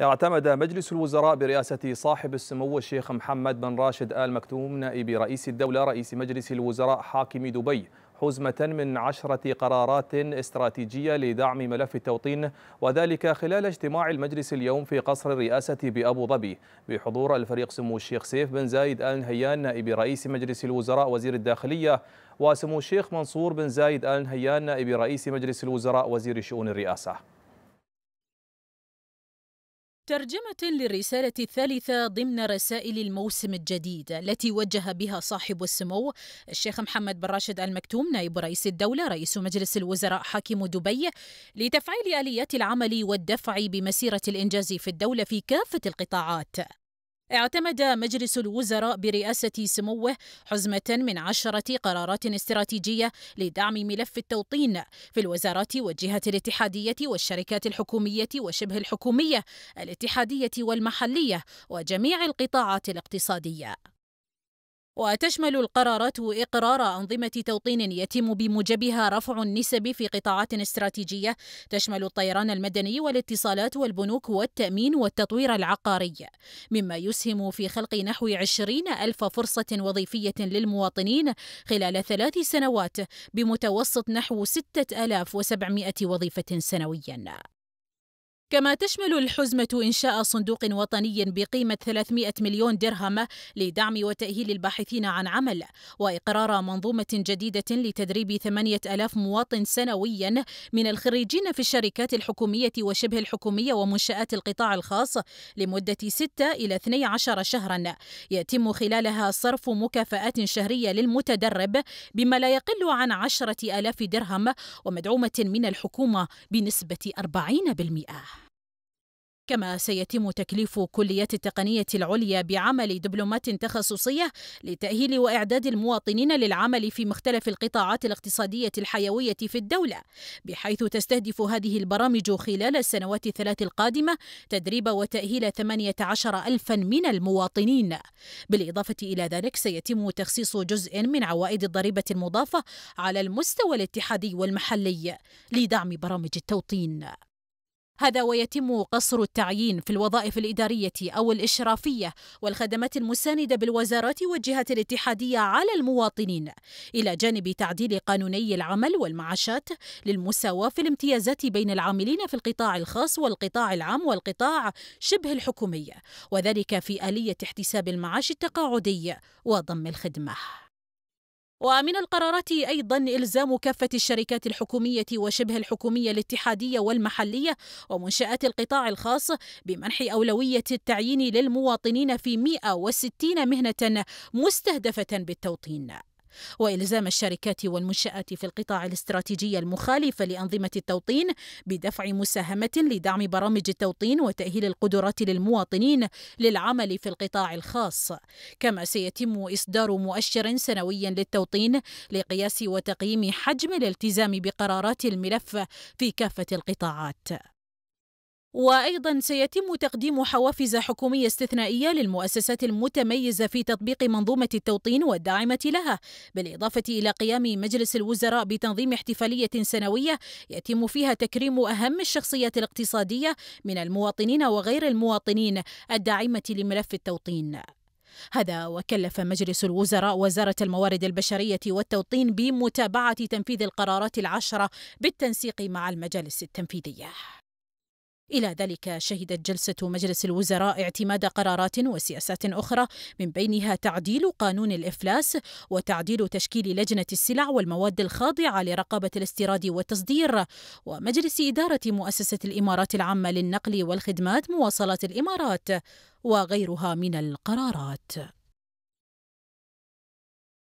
اعتمد مجلس الوزراء برئاسة صاحب السمو الشيخ محمد بن راشد آل مكتوم نائب رئيس الدولة رئيس مجلس الوزراء حاكم دبي حزمة من عشرة قرارات استراتيجية لدعم ملف التوطين وذلك خلال اجتماع المجلس اليوم في قصر الرئاسة بأبو ظبي بحضور الفريق سمو الشيخ سيف بن زايد آل نهيان نائب رئيس مجلس الوزراء وزير الداخلية وسمو الشيخ منصور بن زايد آل نهيان نائب رئيس مجلس الوزراء وزير شؤون الرئاسة ترجمة للرسالة الثالثة ضمن رسائل الموسم الجديد التي وجه بها صاحب السمو الشيخ محمد بن راشد المكتوم نائب رئيس الدولة رئيس مجلس الوزراء حاكم دبي لتفعيل آليات العمل والدفع بمسيرة الإنجاز في الدولة في كافة القطاعات اعتمد مجلس الوزراء برئاسة سموه حزمة من عشرة قرارات استراتيجية لدعم ملف التوطين في الوزارات والجهة الاتحادية والشركات الحكومية وشبه الحكومية الاتحادية والمحلية وجميع القطاعات الاقتصادية وتشمل القرارات إقرار أنظمة توطين يتم بموجبها رفع النسب في قطاعات استراتيجية تشمل الطيران المدني والاتصالات والبنوك والتأمين والتطوير العقاري مما يسهم في خلق نحو 20 ألف فرصة وظيفية للمواطنين خلال ثلاث سنوات بمتوسط نحو 6700 وظيفة سنويا كما تشمل الحزمة إنشاء صندوق وطني بقيمة 300 مليون درهم لدعم وتأهيل الباحثين عن عمل وإقرار منظومة جديدة لتدريب 8000 مواطن سنويا من الخريجين في الشركات الحكومية وشبه الحكومية ومنشآت القطاع الخاص لمدة 6 إلى 12 شهرا يتم خلالها صرف مكافآت شهرية للمتدرب بما لا يقل عن 10000 درهم ومدعومة من الحكومة بنسبة 40% كما سيتم تكليف كليات التقنية العليا بعمل دبلومات تخصصية لتأهيل وإعداد المواطنين للعمل في مختلف القطاعات الاقتصادية الحيوية في الدولة بحيث تستهدف هذه البرامج خلال السنوات الثلاث القادمة تدريب وتأهيل 18 ألفا من المواطنين بالإضافة إلى ذلك سيتم تخصيص جزء من عوائد الضريبة المضافة على المستوى الاتحادي والمحلي لدعم برامج التوطين هذا ويتم قصر التعيين في الوظائف الإدارية أو الإشرافية والخدمات المساندة بالوزارات والجهات الاتحادية على المواطنين إلى جانب تعديل قانوني العمل والمعاشات للمساواة في الامتيازات بين العاملين في القطاع الخاص والقطاع العام والقطاع شبه الحكومي وذلك في آلية احتساب المعاش التقاعدي وضم الخدمه ومن القرارات أيضا إلزام كافة الشركات الحكومية وشبه الحكومية الاتحادية والمحلية ومنشآت القطاع الخاص بمنح أولوية التعيين للمواطنين في 160 مهنة مستهدفة بالتوطين والزام الشركات والمنشات في القطاع الاستراتيجي المخالفه لانظمه التوطين بدفع مساهمه لدعم برامج التوطين وتاهيل القدرات للمواطنين للعمل في القطاع الخاص كما سيتم اصدار مؤشر سنوي للتوطين لقياس وتقييم حجم الالتزام بقرارات الملف في كافه القطاعات وأيضا سيتم تقديم حوافز حكومية استثنائية للمؤسسات المتميزة في تطبيق منظومة التوطين والداعمة لها بالإضافة إلى قيام مجلس الوزراء بتنظيم احتفالية سنوية يتم فيها تكريم أهم الشخصيات الاقتصادية من المواطنين وغير المواطنين الداعمة لملف التوطين هذا وكلف مجلس الوزراء وزارة الموارد البشرية والتوطين بمتابعة تنفيذ القرارات العشرة بالتنسيق مع المجالس التنفيذية إلى ذلك شهدت جلسة مجلس الوزراء اعتماد قرارات وسياسات أخرى من بينها تعديل قانون الإفلاس وتعديل تشكيل لجنة السلع والمواد الخاضعة لرقابة الاستيراد والتصدير ومجلس إدارة مؤسسة الإمارات العامة للنقل والخدمات مواصلات الإمارات وغيرها من القرارات